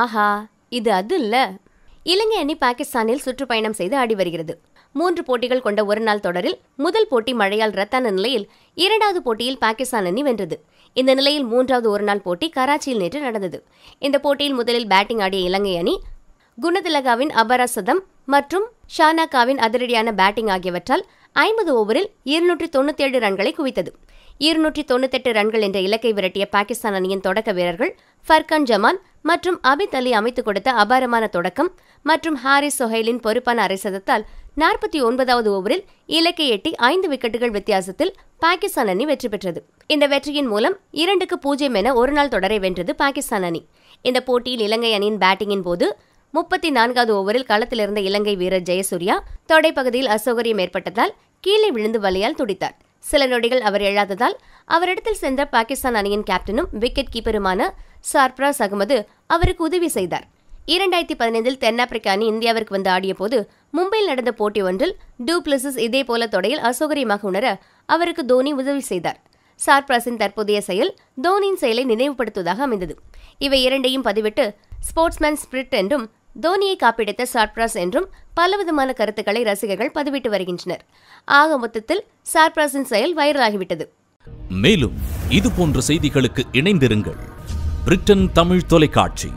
ஆஹா இது அது இல்ல இலங்கை அணி பாகிஸ்தானில் சுற்றுப்பயணம் செய்து ஆடி வருகிறது மூன்று போட்டிகள் கொண்ட ஒரு நாள் தொடரில் முதல் போட்டி மழையால் ரத்தான நிலையில் இரண்டாவது போட்டியில் பாகிஸ்தான் அணி வென்றது இந்த நிலையில் மூன்றாவது ஒருநாள் போட்டி கராச்சியில் நேற்று நடந்தது இந்த போட்டியில் முதலில் பேட்டிங் ஆடிய இலங்கை அணி குணதிலகாவின் அபராசதம் மற்றும் ஷானாக்காவின் அதிரடியான பேட்டிங் ஆகியவற்றால் ஐம்பது ஓவரில் இருநூற்றி தொண்ணூத்தி ஏழு ரன்களை குவித்தது இருநூற்றி தொண்ணூத்தெட்டு ரன்கள் என்ற இலக்கை விரட்டிய பாகிஸ்தான் அணியின் தொடக்க வீரர்கள் ஃபர்கான் ஜமான் மற்றும் அபித் அலி அமைத்துக் கொடுத்த அபாரமான தொடக்கம் மற்றும் ஹாரிஸ் சொஹைலின் பொறுப்பான அரைசதத்தால் நாற்பத்தி ஒன்பதாவது ஓவரில் இலக்கை எட்டி ஐந்து விக்கெட்டுகள் வித்தியாசத்தில் பாகிஸ்தான் அணி வெற்றி பெற்றது இந்த வெற்றியின் மூலம் இரண்டுக்கு பூஜ்ஜியம் என ஒருநாள் தொடரை வென்றது பாகிஸ்தான் அணி இந்த போட்டியில் இலங்கை அணியின் பேட்டிங்கின் போது முப்பத்தி நான்காவது ஓவரில் களத்திலிருந்த இலங்கை வீரர் ஜெயசூர்யா தொடைப்பகுதியில் அசௌகரியம் ஏற்பட்டதால் கீழே விழுந்து வலையால் துடித்தார் சில நொடிகள் அவர் எழாததால் அவரிடத்தில் சென்ற பாகிஸ்தான் அணியின் கேப்டனும் விக்கெட் கீப்பருமான சார்பராஸ் அகமது அவருக்கு உதவி செய்தார் இரண்டாயிரத்தி பதினைந்தில் தென்னாப்பிரிக்க அணி இந்தியாவிற்கு வந்து ஆடிய போது மும்பையில் நடந்த போட்டி ஒன்றில் டூ பிளஸஸ் இதே போல தொடையில் அசௌகரியமாக உணர அவருக்கு தோனி உதவி செய்தார் சார்பிராஸின் தற்போதைய செயல் தோனியின் செயலை நினைவுபடுத்துவதாக அமைந்தது இவை இரண்டையும் பதிவிட்டு ஸ்போர்ட்ஸ்மேன் ஸ்பிரிட் என்றும் தோனியை காப்பிடித்த சார்பிராஸ் என்றும் பலவிதமான கருத்துக்களை ரசிகர்கள் பதிவிட்டு வருகின்றனர் ஆக மொத்தத்தில் சார்பிராஸின் செயல் வைரலாகிவிட்டது மேலும் இது போன்ற செய்திகளுக்கு இணைந்திருங்கள் பிரிட்டன் தமிழ் தொலைக்காட்சி